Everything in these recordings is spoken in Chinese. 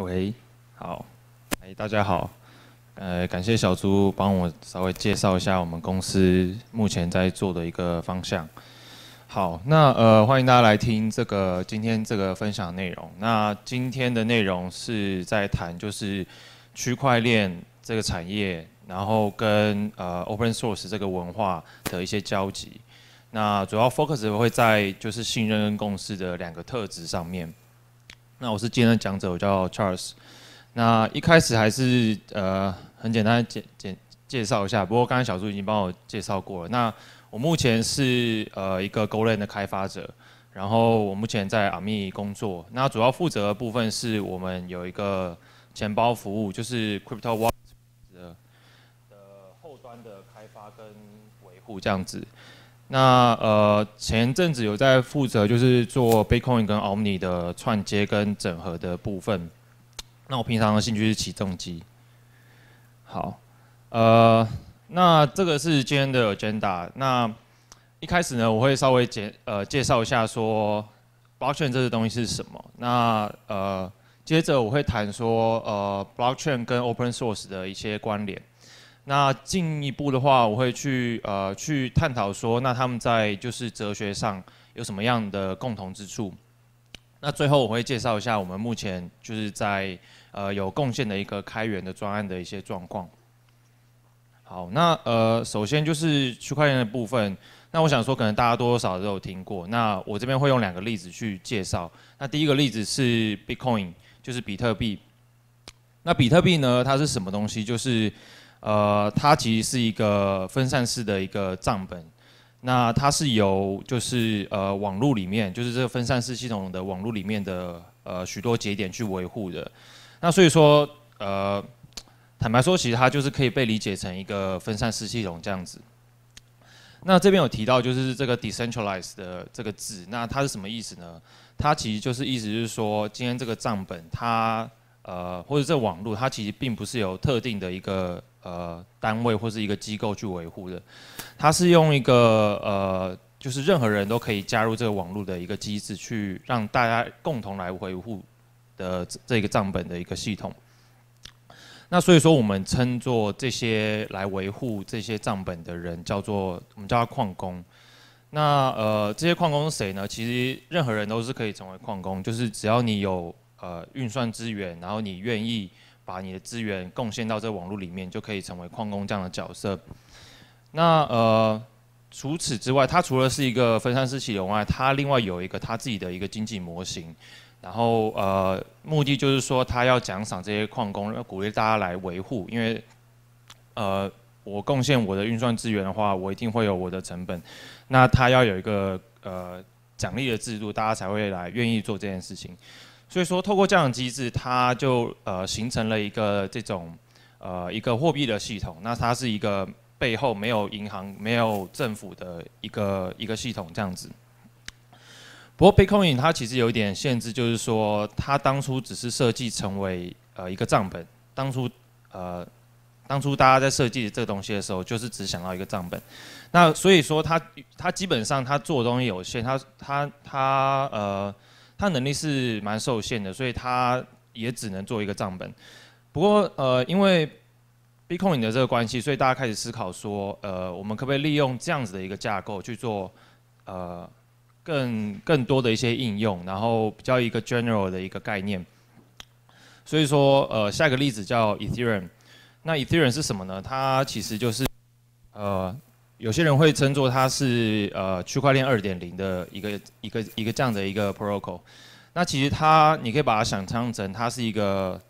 喂，好，哎大家好，呃感谢小朱帮我稍微介绍一下我们公司目前在做的一个方向。好，那呃欢迎大家来听这个今天这个分享内容。那今天的内容是在谈就是区块链这个产业，然后跟呃 open source 这个文化的一些交集。那主要 focus 会在就是信任跟共识的两个特质上面。那我是今天的讲者，我叫 Charles。那一开始还是呃，很简单简简介绍一下，不过刚刚小朱已经帮我介绍过了。那我目前是呃一个 GoLand 的开发者，然后我目前在 a m y 工作。那主要负责的部分是我们有一个钱包服务，就是 Crypto Wallet 的后端的开发跟维护这样子。那呃，前阵子有在负责就是做 Bitcoin 跟 Omni 的串接跟整合的部分。那我平常的兴趣是起重机。好，呃，那这个是今天的 agenda。那一开始呢，我会稍微简呃介绍一下说 Blockchain 这个东西是什么。那呃，接着我会谈说呃 Blockchain 跟 Open Source 的一些关联。那进一步的话，我会去呃去探讨说，那他们在就是哲学上有什么样的共同之处。那最后我会介绍一下我们目前就是在呃有贡献的一个开源的专案的一些状况。好，那呃首先就是区块链的部分。那我想说，可能大家多多少都有听过。那我这边会用两个例子去介绍。那第一个例子是 Bitcoin，就是比特币。那比特币呢，它是什么东西？就是呃，它其实是一个分散式的一个账本，那它是由就是呃网络里面，就是这个分散式系统的网络里面的呃许多节点去维护的，那所以说呃，坦白说，其实它就是可以被理解成一个分散式系统这样子。那这边有提到就是这个 decentralized 的这个字，那它是什么意思呢？它其实就是意思就是说，今天这个账本它呃，或者这网络它其实并不是有特定的一个。呃，单位或是一个机构去维护的，它是用一个呃，就是任何人都可以加入这个网络的一个机制，去让大家共同来维护的这个账本的一个系统。那所以说，我们称作这些来维护这些账本的人叫做，我们叫他矿工。那呃，这些矿工是谁呢？其实任何人都是可以成为矿工，就是只要你有呃运算资源，然后你愿意。把你的资源贡献到这个网络里面，就可以成为矿工这样的角色。那呃，除此之外，它除了是一个分散式系统外，它另外有一个它自己的一个经济模型。然后呃，目的就是说，它要奖赏这些矿工，要鼓励大家来维护，因为呃，我贡献我的运算资源的话，我一定会有我的成本。那它要有一个呃奖励的制度，大家才会来愿意做这件事情。所以说，透过这样机制，它就呃形成了一个这种呃一个货币的系统。那它是一个背后没有银行、没有政府的一个一个系统这样子。不过，Bitcoin 它其实有一点限制，就是说它当初只是设计成为呃一个账本。当初呃，当初大家在设计这个东西的时候，就是只想要一个账本。那所以说，它它基本上它做的东西有限，它它它呃。他能力是蛮受限的，所以他也只能做一个账本。不过，呃，因为 Bitcoin 的这个关系，所以大家开始思考说，呃，我们可不可以利用这样子的一个架构去做，呃，更更多的一些应用，然后比较一个 general 的一个概念。所以说，呃，下一个例子叫 Ethereum，那 Ethereum 是什么呢？它其实就是，呃。有些人会称作它是呃区块链二点零的一个一个一个这样的一个 protocol，那其实它你可以把它想象成它是一个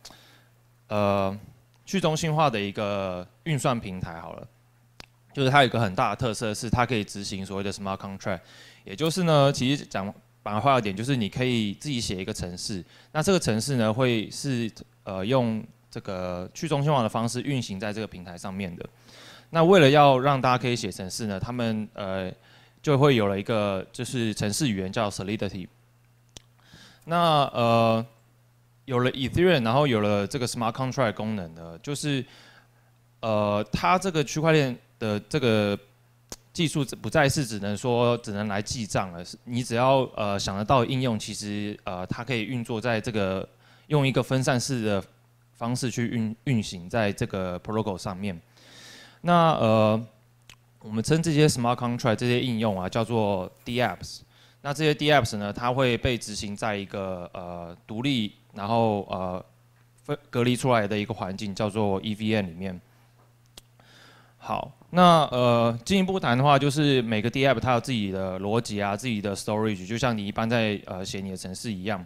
呃去中心化的一个运算平台好了，就是它有一个很大的特色是它可以执行所谓的 smart contract，也就是呢其实讲白话的点就是你可以自己写一个程式，那这个程式呢会是呃用这个去中心化的方式运行在这个平台上面的。那为了要让大家可以写程式呢，他们呃就会有了一个就是程式语言叫 Solidity。那呃有了 Ethereum，然后有了这个 Smart Contract 功能呢，就是呃它这个区块链的这个技术不再是只能说只能来记账了，是你只要呃想得到应用，其实呃它可以运作在这个用一个分散式的方式去运运行在这个 Protocol 上面。那呃，我们称这些 smart contract 这些应用啊叫做 D apps。那这些 D apps 呢，它会被执行在一个呃独立，然后呃分隔离出来的一个环境叫做 EVM 里面。好，那呃进一步谈的话，就是每个 D app 它有自己的逻辑啊，自己的 storage，就像你一般在呃写你的程式一样。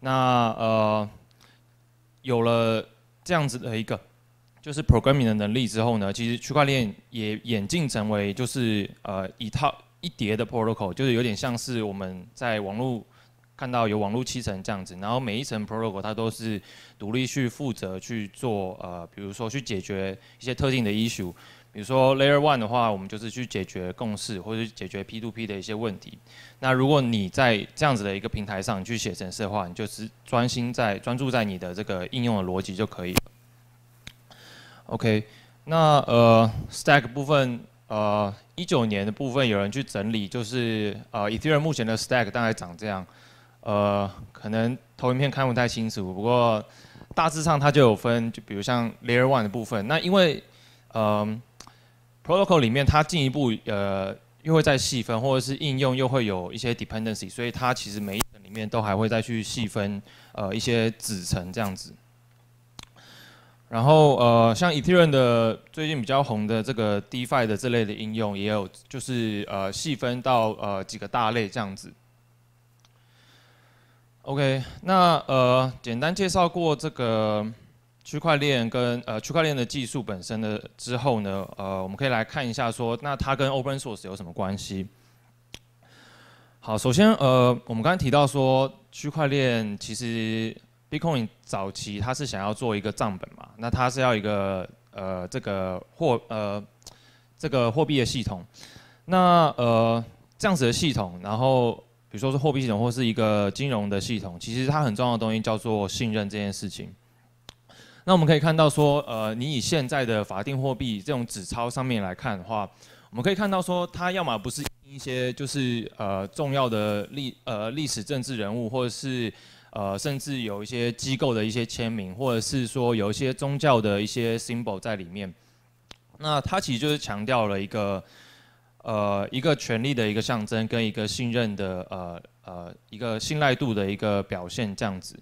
那呃有了这样子的一个。就是 programming 的能力之后呢，其实区块链也演进成为就是呃一套一叠的 protocol，就是有点像是我们在网络看到有网络七层这样子，然后每一层 protocol 它都是独立去负责去做呃，比如说去解决一些特定的 issue，比如说 layer one 的话，我们就是去解决共识或者解决 p to p 的一些问题。那如果你在这样子的一个平台上去写程式的话，你就是专心在专注在你的这个应用的逻辑就可以了。OK，那呃，stack 部分，呃，一九年的部分有人去整理，就是呃，ethereum 目前的 stack 大概长这样，呃，可能投影片看不太清楚，不过大致上它就有分，就比如像 layer one 的部分，那因为呃 protocol 里面它进一步呃又会再细分，或者是应用又会有一些 dependency，所以它其实每一层里面都还会再去细分呃一些子层这样子。然后呃，像 Ethereum 的最近比较红的这个 DeFi 的这类的应用，也有就是呃细分到呃几个大类这样子。OK，那呃简单介绍过这个区块链跟呃区块链的技术本身的之后呢，呃我们可以来看一下说，那它跟 Open Source 有什么关系？好，首先呃我们刚才提到说区块链其实。Bitcoin 早期，它是想要做一个账本嘛？那它是要一个呃，这个货呃，这个货币的系统。那呃，这样子的系统，然后比如说是货币系统或是一个金融的系统，其实它很重要的东西叫做信任这件事情。那我们可以看到说，呃，你以现在的法定货币这种纸钞上面来看的话，我们可以看到说，它要么不是一些就是呃重要的历呃历史政治人物，或者是。呃，甚至有一些机构的一些签名，或者是说有一些宗教的一些 symbol 在里面，那它其实就是强调了一个呃一个权力的一个象征，跟一个信任的呃呃一个信赖度的一个表现这样子。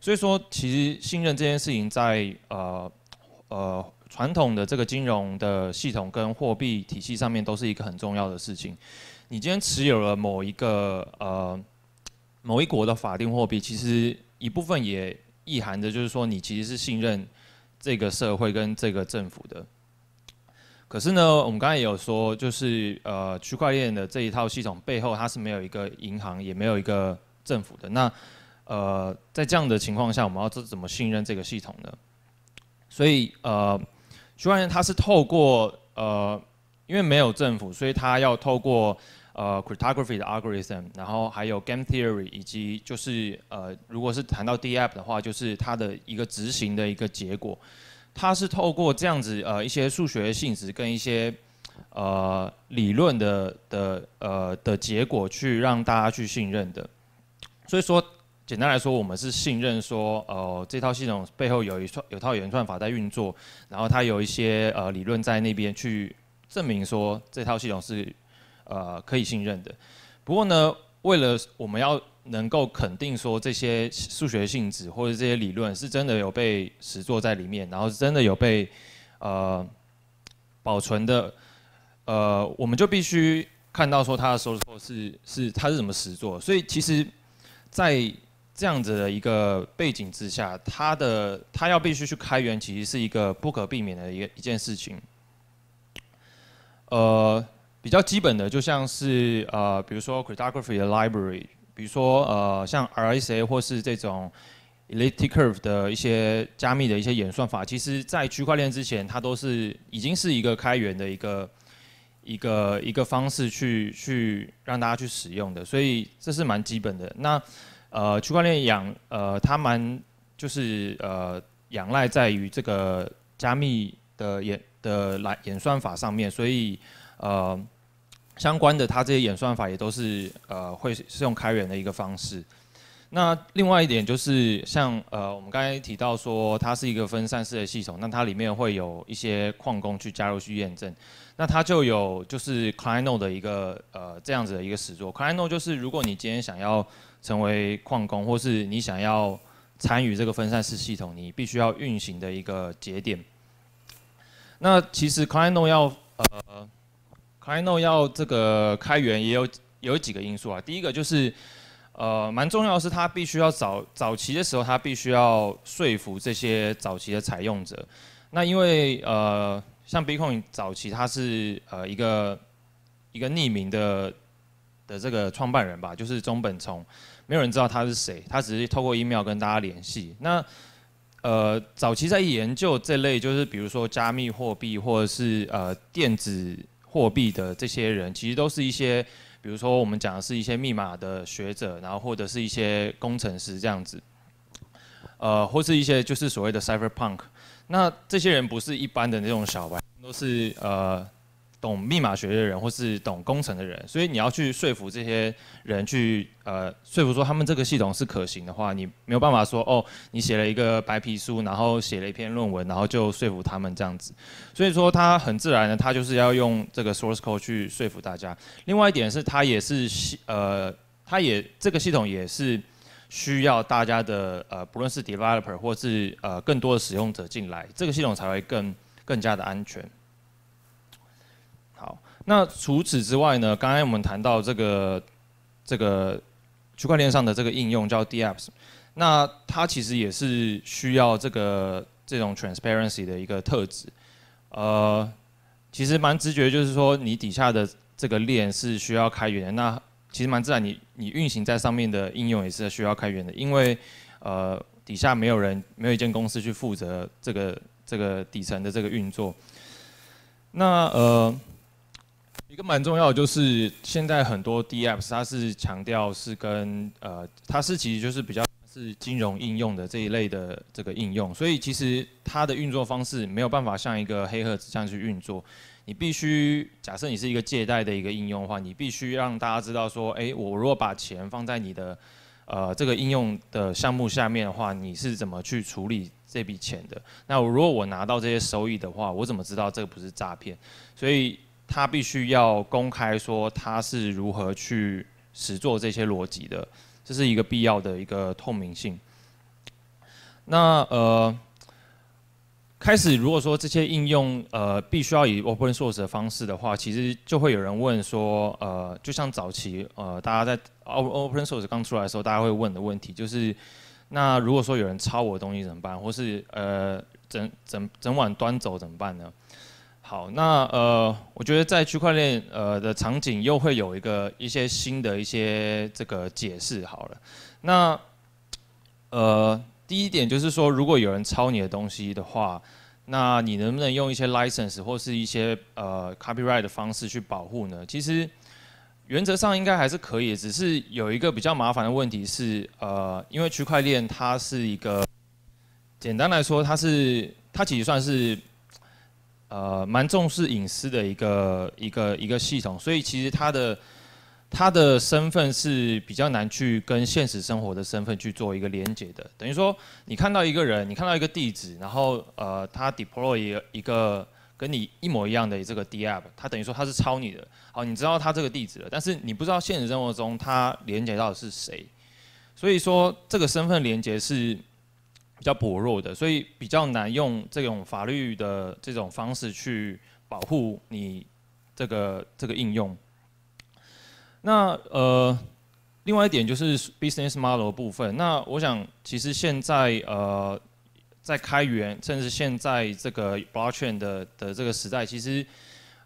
所以说，其实信任这件事情在呃呃传统的这个金融的系统跟货币体系上面都是一个很重要的事情。你今天持有了某一个呃。某一国的法定货币，其实一部分也意含着，就是说你其实是信任这个社会跟这个政府的。可是呢，我们刚才也有说，就是呃，区块链的这一套系统背后，它是没有一个银行，也没有一个政府的。那呃，在这样的情况下，我们要怎怎么信任这个系统呢？所以呃，区块链它是透过呃，因为没有政府，所以它要透过。呃，cryptography 的 algorithm，然后还有 game theory，以及就是呃，如果是谈到 DApp 的话，就是它的一个执行的一个结果，它是透过这样子呃一些数学性质跟一些呃理论的的呃的结果去让大家去信任的。所以说，简单来说，我们是信任说，呃，这套系统背后有一串有套原算法在运作，然后它有一些呃理论在那边去证明说这套系统是。呃，可以信任的。不过呢，为了我们要能够肯定说这些数学性质或者这些理论是真的有被实作在里面，然后是真的有被呃保存的，呃，我们就必须看到说它的时候是是它是怎么实作。所以其实，在这样子的一个背景之下，它的它要必须去开源，其实是一个不可避免的一个一件事情。呃。比较基本的，就像是呃，比如说 cryptography 的 library，比如说呃，像 RSA 或是这种 elliptic curve 的一些加密的一些演算法，其实，在区块链之前，它都是已经是一个开源的一个一个一个方式去去让大家去使用的，所以这是蛮基本的。那呃，区块链养呃，它蛮就是呃仰赖在于这个加密的演的来演算法上面，所以呃。相关的，它这些演算法也都是呃会是用开源的一个方式。那另外一点就是，像呃我们刚才提到说它是一个分散式的系统，那它里面会有一些矿工去加入去验证。那它就有就是 client o 的一个呃这样子的一个始作。client o 就是如果你今天想要成为矿工，或是你想要参与这个分散式系统，你必须要运行的一个节点。那其实 client o 要呃。k i n o 要这个开源也有有几个因素啊，第一个就是，呃，蛮重要是它必须要早早期的时候，它必须要说服这些早期的采用者。那因为呃，像 Bitcoin 早期它是呃一个一个匿名的的这个创办人吧，就是中本聪，没有人知道他是谁，他只是透过 email 跟大家联系。那呃，早期在研究这类就是比如说加密货币或者是呃电子货币的这些人其实都是一些，比如说我们讲的是一些密码的学者，然后或者是一些工程师这样子，呃，或是一些就是所谓的 cyberpunk。那这些人不是一般的那种小白，都是呃。懂密码学的人或是懂工程的人，所以你要去说服这些人去呃说服说他们这个系统是可行的话，你没有办法说哦，你写了一个白皮书，然后写了一篇论文，然后就说服他们这样子。所以说他很自然的，他就是要用这个 source code 去说服大家。另外一点是，他也是呃他也这个系统也是需要大家的呃不论是 developer 或是呃更多的使用者进来，这个系统才会更更加的安全。那除此之外呢？刚才我们谈到这个这个区块链上的这个应用叫 DApps，那它其实也是需要这个这种 transparency 的一个特质。呃，其实蛮直觉，就是说你底下的这个链是需要开源，那其实蛮自然，你你运行在上面的应用也是需要开源的，因为呃底下没有人没有一间公司去负责这个这个底层的这个运作。那呃。一个蛮重要的就是，现在很多 DApps 它是强调是跟呃，它是其实就是比较是金融应用的这一类的这个应用，所以其实它的运作方式没有办法像一个黑盒子这样去运作。你必须假设你是一个借贷的一个应用的话，你必须让大家知道说，哎，我如果把钱放在你的呃这个应用的项目下面的话，你是怎么去处理这笔钱的？那如果我拿到这些收益的话，我怎么知道这个不是诈骗？所以。他必须要公开说他是如何去实做这些逻辑的，这是一个必要的一个透明性。那呃，开始如果说这些应用呃必须要以 open source 的方式的话，其实就会有人问说，呃，就像早期呃大家在 open source 刚出来的时候，大家会问的问题就是，那如果说有人抄我的东西怎么办，或是呃整整整晚端走怎么办呢？好，那呃，我觉得在区块链呃的场景又会有一个一些新的一些这个解释。好了，那呃，第一点就是说，如果有人抄你的东西的话，那你能不能用一些 license 或是一些呃 copyright 的方式去保护呢？其实原则上应该还是可以，只是有一个比较麻烦的问题是，呃，因为区块链它是一个简单来说，它是它其实算是。呃，蛮重视隐私的一个一个一个系统，所以其实他的他的身份是比较难去跟现实生活的身份去做一个连接的。等于说，你看到一个人，你看到一个地址，然后呃，他 deploy 一一个跟你一模一样的这个 DApp，他等于说他是抄你的，好，你知道他这个地址了，但是你不知道现实生活中他连接到底是谁，所以说这个身份连接是。比较薄弱的，所以比较难用这种法律的这种方式去保护你这个这个应用。那呃，另外一点就是 business model 部分。那我想，其实现在呃，在开源，甚至现在这个 blockchain 的的这个时代，其实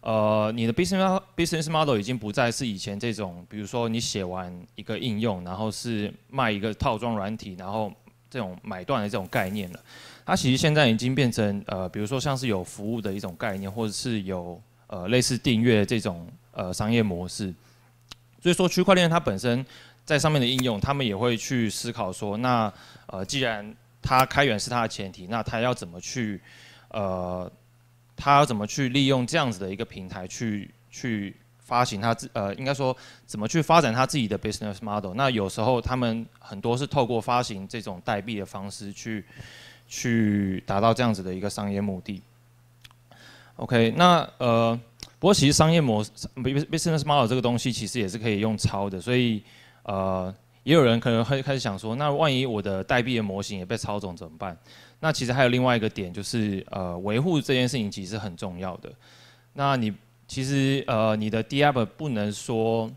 呃，你的 business business model 已经不再是以前这种，比如说你写完一个应用，然后是卖一个套装软体，然后。这种买断的这种概念了，它其实现在已经变成呃，比如说像是有服务的一种概念，或者是有呃类似订阅这种呃商业模式。所以说，区块链它本身在上面的应用，他们也会去思考说，那呃既然它开源是它的前提，那它要怎么去呃，它要怎么去利用这样子的一个平台去去。发行他自呃，应该说怎么去发展他自己的 business model？那有时候他们很多是透过发行这种代币的方式去去达到这样子的一个商业目的。OK，那呃，不过其实商业模式 business model 这个东西其实也是可以用抄的，所以呃，也有人可能会开始想说，那万一我的代币的模型也被抄走怎么办？那其实还有另外一个点就是呃，维护这件事情其实很重要的。那你。其实，呃，你的 DApp 不能说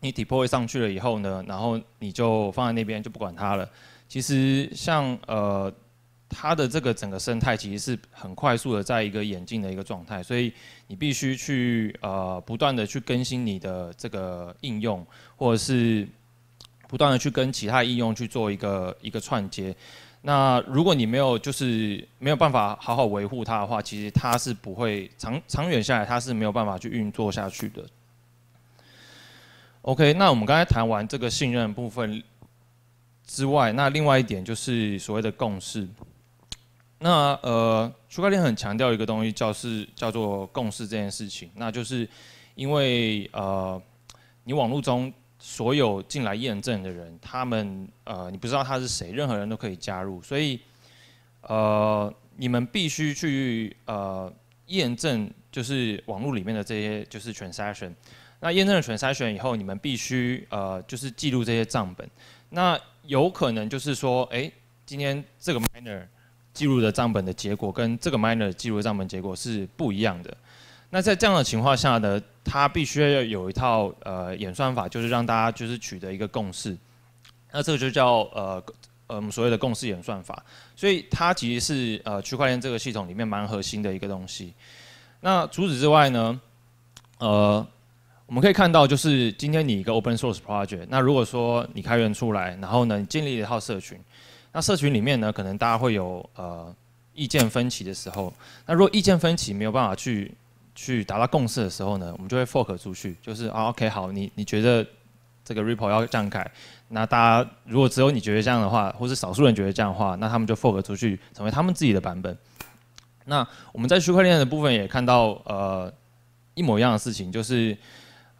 你 Deploy 上去了以后呢，然后你就放在那边就不管它了。其实，像呃，它的这个整个生态其实是很快速的，在一个演进的一个状态，所以你必须去呃，不断的去更新你的这个应用，或者是不断的去跟其他应用去做一个一个串接。那如果你没有，就是没有办法好好维护它的话，其实它是不会长长远下来，它是没有办法去运作下去的。OK，那我们刚才谈完这个信任部分之外，那另外一点就是所谓的共识。那呃，区块链很强调一个东西，叫是叫做共识这件事情，那就是因为呃，你网络中。所有进来验证的人，他们呃，你不知道他是谁，任何人都可以加入，所以呃，你们必须去呃验证，就是网络里面的这些就是 transaction。那验证了 transaction 以后，你们必须呃，就是记录这些账本。那有可能就是说，哎，今天这个 miner 记录的账本的结果跟这个 miner 记录的账本结果是不一样的。那在这样的情况下呢，它必须要有一套呃演算法，就是让大家就是取得一个共识。那这个就叫呃嗯所谓的共识演算法。所以它其实是呃区块链这个系统里面蛮核心的一个东西。那除此之外呢，呃我们可以看到就是今天你一个 open source project，那如果说你开源出来，然后呢你建立了一套社群，那社群里面呢可能大家会有呃意见分歧的时候，那如果意见分歧没有办法去去达到共识的时候呢，我们就会 fork 出去，就是啊 OK 好，你你觉得这个 repo 要这样改，那大家如果只有你觉得这样的话，或是少数人觉得这样的话，那他们就 fork 出去，成为他们自己的版本。那我们在区块链的部分也看到呃一模一样的事情，就是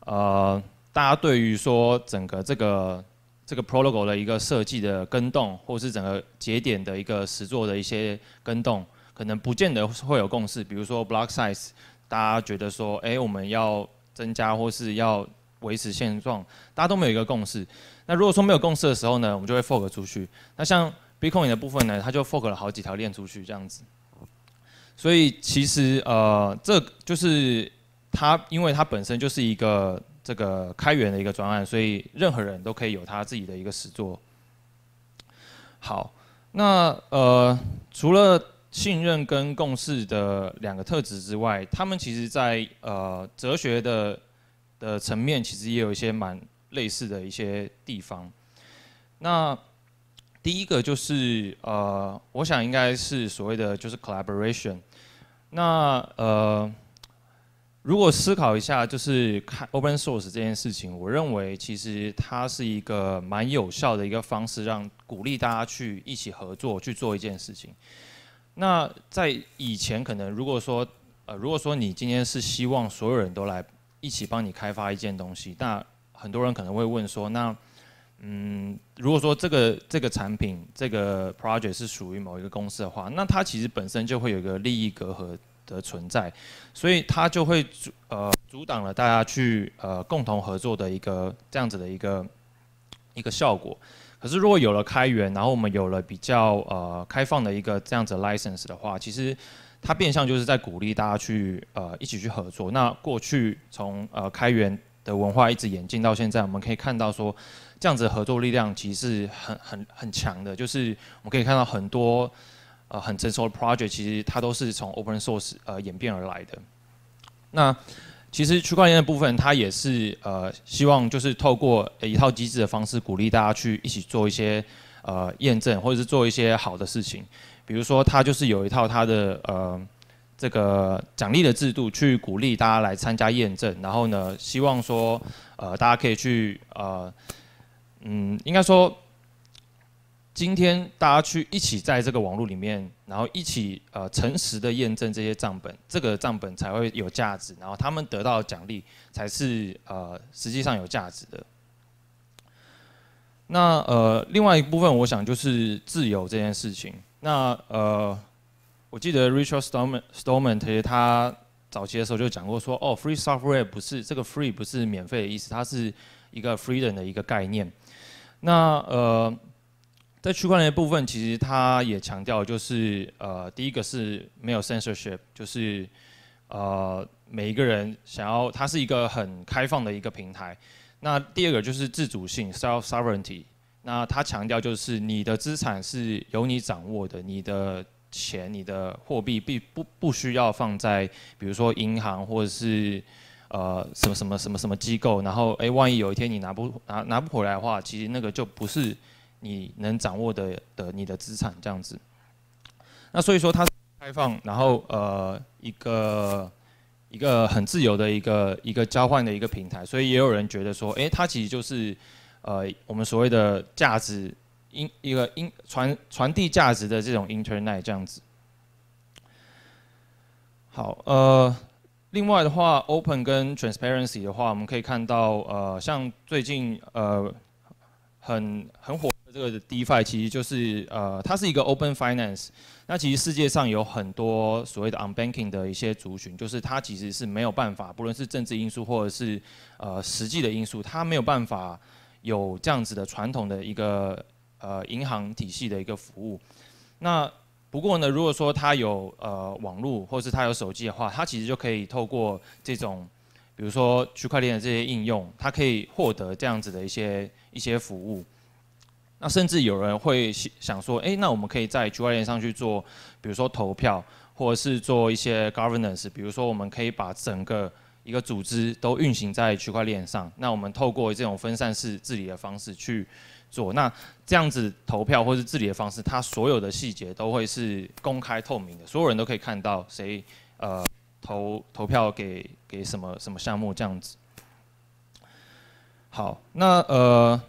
呃大家对于说整个这个这个 protocol 的一个设计的跟动，或是整个节点的一个实作的一些跟动，可能不见得会有共识。比如说 block size。大家觉得说，哎，我们要增加或是要维持现状，大家都没有一个共识。那如果说没有共识的时候呢，我们就会 fork 出去。那像 Bitcoin 的部分呢，它就 fork 了好几条链出去这样子。所以其实呃，这就是它，因为它本身就是一个这个开源的一个专案，所以任何人都可以有他自己的一个实作。好，那呃，除了信任跟共识的两个特质之外，他们其实在呃哲学的的层面，其实也有一些蛮类似的一些地方。那第一个就是呃，我想应该是所谓的就是 collaboration。那呃，如果思考一下，就是看 open source 这件事情，我认为其实它是一个蛮有效的一个方式，让鼓励大家去一起合作去做一件事情。那在以前，可能如果说，呃，如果说你今天是希望所有人都来一起帮你开发一件东西，那很多人可能会问说，那，嗯，如果说这个这个产品这个 project 是属于某一个公司的话，那它其实本身就会有一个利益隔阂的存在，所以它就会阻呃阻挡了大家去呃共同合作的一个这样子的一个一个效果。可是，如果有了开源，然后我们有了比较呃开放的一个这样子 license 的话，其实它变相就是在鼓励大家去呃一起去合作。那过去从呃开源的文化一直演进到现在，我们可以看到说，这样子的合作力量其实是很很很强的。就是我们可以看到很多呃很成熟的 project，其实它都是从 open source 呃演变而来的。那其实区块链的部分，它也是呃，希望就是透过一套机制的方式，鼓励大家去一起做一些呃验证，或者是做一些好的事情。比如说，它就是有一套它的呃这个奖励的制度，去鼓励大家来参加验证。然后呢，希望说呃，大家可以去呃，嗯，应该说。今天大家去一起在这个网络里面，然后一起呃诚实的验证这些账本，这个账本才会有价值，然后他们得到的奖励才是呃实际上有价值的。那呃，另外一部分我想就是自由这件事情。那呃，我记得 Richard Stallman Stallman 他早期的时候就讲过说，哦，free software 不是这个 free 不是免费的意思，它是一个 freedom 的一个概念。那呃。在区块链部分，其实他也强调，就是呃，第一个是没有 censorship，就是呃，每一个人想要，它是一个很开放的一个平台。那第二个就是自主性 （self sovereignty）。那他强调就是你的资产是由你掌握的，你的钱、你的货币必不不需要放在比如说银行或者是呃什么什么什么什么机构。然后，哎，万一有一天你拿不拿拿不回来的话，其实那个就不是。你能掌握的的你的资产这样子，那所以说它开放，然后呃一个一个很自由的一个一个交换的一个平台，所以也有人觉得说，哎，它其实就是呃我们所谓的价值因一个因传传递价值的这种 internet 这样子。好，呃，另外的话，open 跟 transparency 的话，我们可以看到呃像最近呃很很火。这个 DeFi 其实就是呃，它是一个 Open Finance。那其实世界上有很多所谓的 Unbanking 的一些族群，就是它其实是没有办法，不论是政治因素或者是呃实际的因素，它没有办法有这样子的传统的一个呃银行体系的一个服务。那不过呢，如果说它有呃网络，或是它有手机的话，它其实就可以透过这种，比如说区块链的这些应用，它可以获得这样子的一些一些服务。那甚至有人会想说：“哎，那我们可以在区块链上去做，比如说投票，或者是做一些 governance。比如说，我们可以把整个一个组织都运行在区块链上。那我们透过这种分散式治理的方式去做。那这样子投票或是治理的方式，它所有的细节都会是公开透明的，所有人都可以看到谁呃投投票给给什么什么项目这样子。好，那呃。”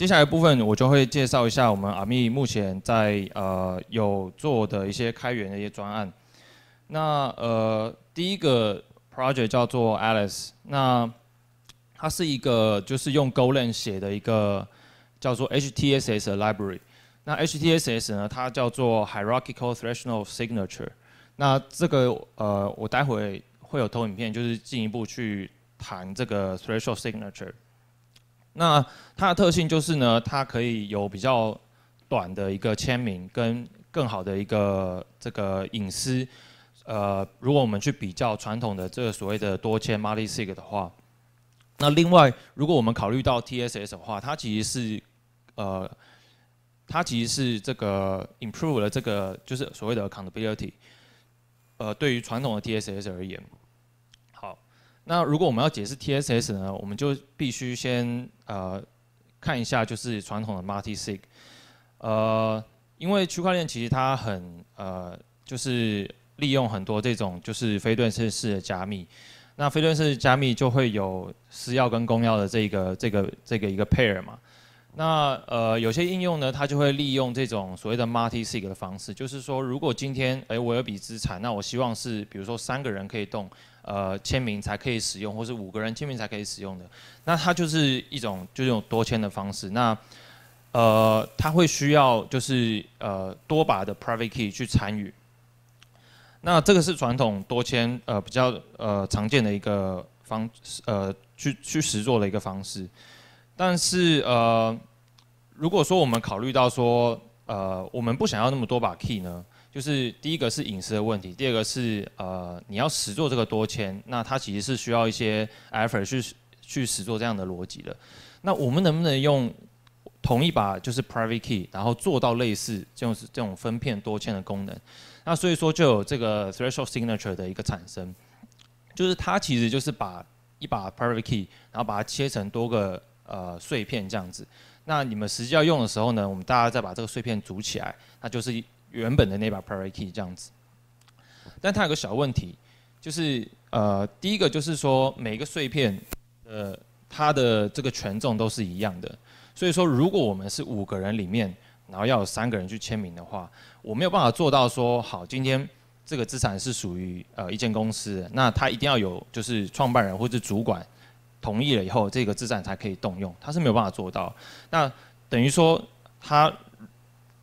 接下来部分我就会介绍一下我们阿密目前在呃有做的一些开源的一些专案。那呃第一个 project 叫做 Alice，那它是一个就是用 GoLang 写的一个叫做 HTSS 的 library。那 HTSS 呢，它叫做 Hierarchical Threshold Signature。那这个呃我待会会有投影片，就是进一步去谈这个 Threshold Signature。那它的特性就是呢，它可以有比较短的一个签名，跟更好的一个这个隐私。呃，如果我们去比较传统的这个所谓的多签 m u l t i s i g 的话，那另外如果我们考虑到 TSS 的话，它其实是呃，它其实是这个 i m p r o v e 了这个就是所谓的 accountability。呃，对于传统的 TSS 而言。那如果我们要解释 TSS 呢，我们就必须先呃看一下就是传统的 multi sig，呃，因为区块链其实它很呃就是利用很多这种就是非对称式的加密，那非对称加密就会有私钥跟公钥的这个这个这个一个 pair 嘛，那呃有些应用呢，它就会利用这种所谓的 multi sig 的方式，就是说如果今天哎我有笔资产，那我希望是比如说三个人可以动。呃，签名才可以使用，或是五个人签名才可以使用的，那它就是一种就是用多签的方式。那呃，它会需要就是呃多把的 private key 去参与。那这个是传统多签呃比较呃常见的一个方呃去去实做的一个方式。但是呃，如果说我们考虑到说呃我们不想要那么多把 key 呢？就是第一个是隐私的问题，第二个是呃你要实做这个多签，那它其实是需要一些 effort 去去实做这样的逻辑的。那我们能不能用同一把就是 private key，然后做到类似这种这种分片多签的功能？那所以说就有这个 threshold signature 的一个产生，就是它其实就是把一把 private key，然后把它切成多个呃碎片这样子。那你们实际要用的时候呢，我们大家再把这个碎片组起来，那就是。原本的那把 p r i a e key 这样子，但它有个小问题，就是呃第一个就是说每个碎片呃它的这个权重都是一样的，所以说如果我们是五个人里面，然后要有三个人去签名的话，我没有办法做到说好今天这个资产是属于呃一间公司，那他一定要有就是创办人或者主管同意了以后，这个资产才可以动用，他是没有办法做到，那等于说他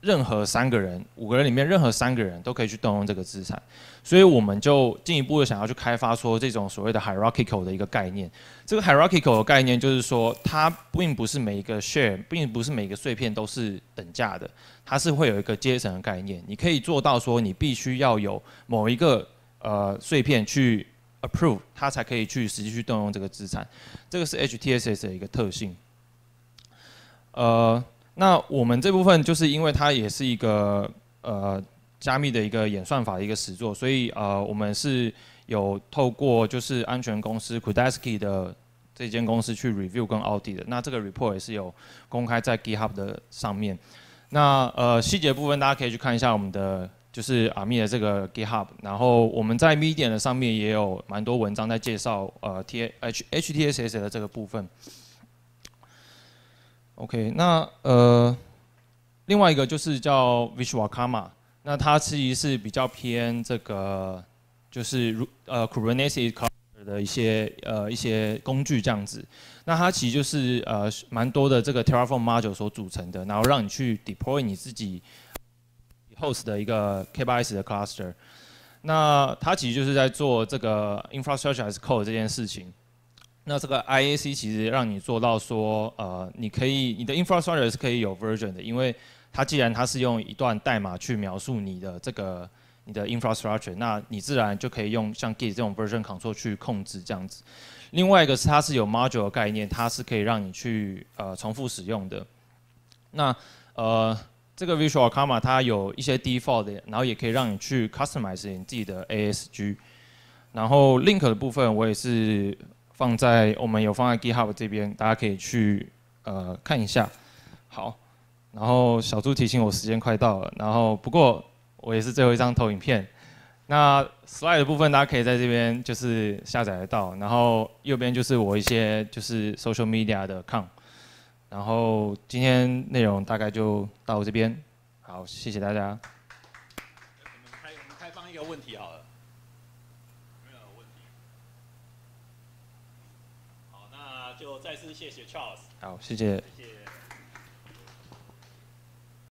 任何三个人、五个人里面，任何三个人都可以去动用这个资产，所以我们就进一步的想要去开发出这种所谓的 hierarchical 的一个概念。这个 hierarchical 的概念就是说，它并不是每一个 share 并不是每一个碎片都是等价的，它是会有一个阶层的概念。你可以做到说，你必须要有某一个呃碎片去 approve，它才可以去实际去动用这个资产。这个是 HTSS 的一个特性。呃。那我们这部分就是因为它也是一个呃加密的一个演算法的一个实作，所以呃我们是有透过就是安全公司 k u d a s k i 的这间公司去 review 跟 audit 的。那这个 report 也是有公开在 GitHub 的上面。那呃细节部分大家可以去看一下我们的就是阿密的这个 GitHub。然后我们在 Medium 的上面也有蛮多文章在介绍呃 T H H T S S 的这个部分。OK，那呃，另外一个就是叫 Vishwakarma，那它其实是比较偏这个，就是如呃 Kubernetes cluster 的一些呃一些工具这样子。那它其实就是呃蛮多的这个 terraform module 所组成的，然后让你去 deploy 你自己 host 的一个 K8s 的 cluster。那它其实就是在做这个 infrastructure as code 这件事情。那这个 IAC 其实让你做到说，呃，你可以你的 infrastructure 是可以有 version 的，因为它既然它是用一段代码去描述你的这个你的 infrastructure，那你自然就可以用像 Git 这种 version control 去控制这样子。另外一个是它是有 module 的概念，它是可以让你去呃重复使用的。那呃这个 Visual Comma 它有一些 default，然后也可以让你去 customize 你自己的 ASG。然后 link 的部分我也是。放在我们有放在 GitHub 这边，大家可以去呃看一下。好，然后小猪提醒我时间快到了，然后不过我也是最后一张投影片。那 slide 的部分大家可以在这边就是下载得到，然后右边就是我一些就是 social media 的 account。然后今天内容大概就到这边，好，谢谢大家。我们开我们开放一个问题好了。谢谢 Charles。好，谢谢。